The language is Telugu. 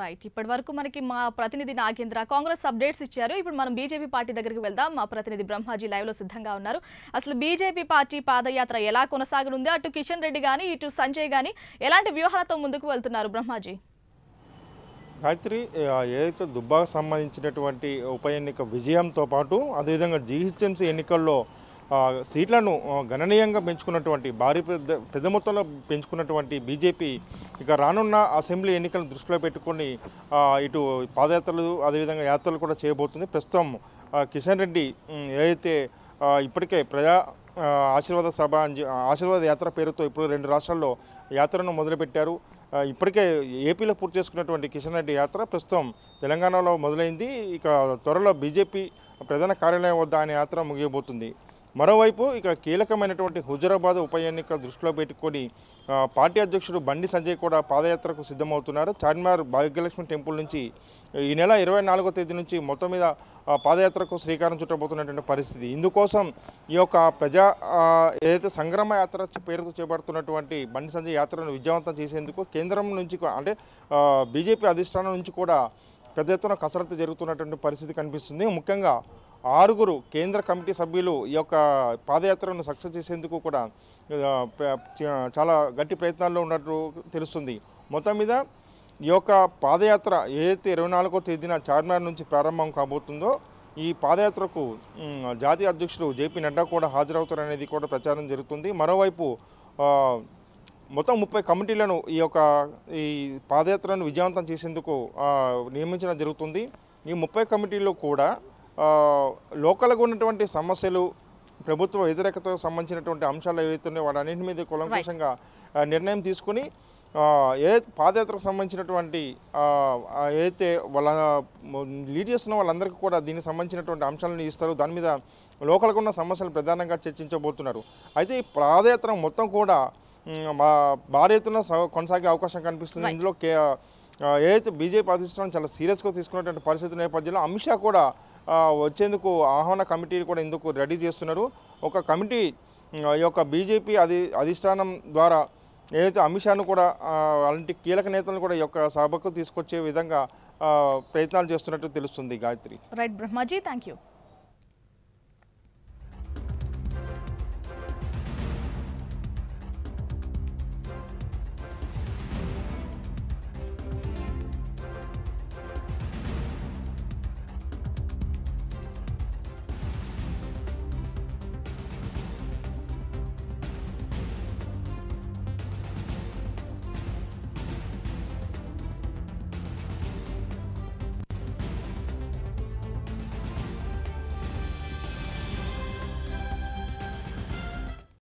రైట్ ఇప్పటి వరకు మనకి మా ప్రతినిధి నాగేంద్ర కాంగ్రెస్ అప్డేట్స్ ఇచ్చారు ఇప్పుడు మనం బీజేపీ పార్టీ దగ్గరికి వెళ్దాం మా ప్రతినిధి బ్రహ్మాజీ లైవ్లో సిద్ధంగా ఉన్నారు అసలు బీజేపీ పార్టీ పాదయాత్ర ఎలా కొనసాగనుంది అటు కిషన్ రెడ్డి కానీ ఇటు సంజయ్ కానీ ఎలాంటి వ్యూహాలతో ముందుకు వెళ్తున్నారు బ్రహ్మాజీ గాయత్రి ఏదైతే దుబ్బాకు సంబంధించినటువంటి ఉప ఎన్నిక విజయంతో పాటు అదేవిధంగా జీహెచ్ఎంసీ ఎన్నికల్లో సీట్లను గణనీయంగా పెంచుకున్నటువంటి భారీ పెద్ద పెద్ద మొత్తంలో పెంచుకున్నటువంటి బీజేపీ ఇక రానున్న అసెంబ్లీ ఎన్నికలను దృష్టిలో పెట్టుకొని ఇటు పాదయాత్రలు అదేవిధంగా యాత్రలు కూడా చేయబోతుంది ప్రస్తుతం కిషన్ రెడ్డి ఏదైతే ఇప్పటికే ప్రజా ఆశీర్వాద సభ అని ఆశీర్వాద యాత్ర పేరుతో ఇప్పుడు రెండు రాష్ట్రాల్లో యాత్రను మొదలుపెట్టారు ఇప్పటికే ఏపీలో పూర్తి చేసుకున్నటువంటి కిషన్ రెడ్డి యాత్ర ప్రస్తుతం తెలంగాణలో మొదలైంది ఇక త్వరలో బీజేపీ ప్రధాన కార్యాలయం వద్ద ఆయన యాత్ర ముగియబోతుంది మరోవైపు ఇక కీలకమైనటువంటి హుజరాబాద్ ఉప ఎన్నిక దృష్టిలో పెట్టుకొని పార్టీ అధ్యక్షుడు బండి సంజయ్ కూడా పాదయాత్రకు సిద్ధమవుతున్నారు చార్మినార్ భాగ్యలక్ష్మి టెంపుల్ నుంచి ఈ నెల ఇరవై నాలుగో తేదీ నుంచి మొత్తం మీద పాదయాత్రకు శ్రీకారం చుట్టబోతున్నటువంటి పరిస్థితి ఇందుకోసం ఈ యొక్క ప్రజా ఏదైతే సంగ్రమ యాత్ర పేరుతో చేపడుతున్నటువంటి బండి సంజయ్ యాత్రను విజయవంతం చేసేందుకు కేంద్రం నుంచి అంటే బీజేపీ అధిష్టానం నుంచి కూడా పెద్ద ఎత్తున కసరత్తు జరుగుతున్నటువంటి పరిస్థితి కనిపిస్తుంది ముఖ్యంగా ఆరుగురు కేంద్ర కమిటీ సభ్యులు ఈ యొక్క పాదయాత్రను సక్సెస్ చేసేందుకు కూడా చాలా గట్టి ప్రయత్నాల్లో ఉన్నట్టు తెలుస్తుంది మొత్తం మీద ఈ యొక్క పాదయాత్ర ఏదైతే ఇరవై నాలుగో తేదీన చార్మినార్ నుంచి ప్రారంభం కాబోతుందో ఈ పాదయాత్రకు జాతీయ అధ్యక్షుడు జేపీ నడ్డా కూడా హాజరవుతారనేది కూడా ప్రచారం జరుగుతుంది మరోవైపు మొత్తం ముప్పై కమిటీలను ఈ యొక్క ఈ పాదయాత్రను విజయవంతం చేసేందుకు నియమించడం జరుగుతుంది ఈ ముప్పై కమిటీలు కూడా లోకల్గా ఉన్నటువంటి సమస్యలు ప్రభుత్వ వ్యతిరేకతకు సంబంధించినటువంటి అంశాలు ఏవైతున్నాయో వాటన్నింటి మీద కులంకుశంగా నిర్ణయం తీసుకుని ఏ పాదయాత్రకు సంబంధించినటువంటి ఏదైతే వాళ్ళ లీడ్ చేస్తున్న వాళ్ళందరికీ కూడా దీనికి సంబంధించినటువంటి అంశాలను ఇస్తారు దాని మీద లోకల్గా ఉన్న సమస్యలు ప్రధానంగా చర్చించబోతున్నారు అయితే ఈ పాదయాత్ర మొత్తం కూడా మా భారీ ఎత్తున కొనసాగే అవకాశం కనిపిస్తుంది ఇందులో కే ఏదైతే బీజేపీ అధిష్టానం చాలా సీరియస్గా తీసుకున్నటువంటి పరిస్థితి నేపథ్యంలో అమిత్ షా కూడా వచ్చేందుకు ఆహ్వాన కమిటీ కూడా ఇందుకు రెడీ చేస్తున్నారు ఒక కమిటీ ఈ యొక్క బీజేపీ అధి అధిష్టానం ద్వారా ఏదైతే అమిత్ షాను కూడా అలాంటి కీలక నేతలను కూడా ఈ యొక్క సభకు తీసుకొచ్చే విధంగా ప్రయత్నాలు చేస్తున్నట్టు తెలుస్తుంది గాయత్రి రైట్ బ్రహ్మాజీ థ్యాంక్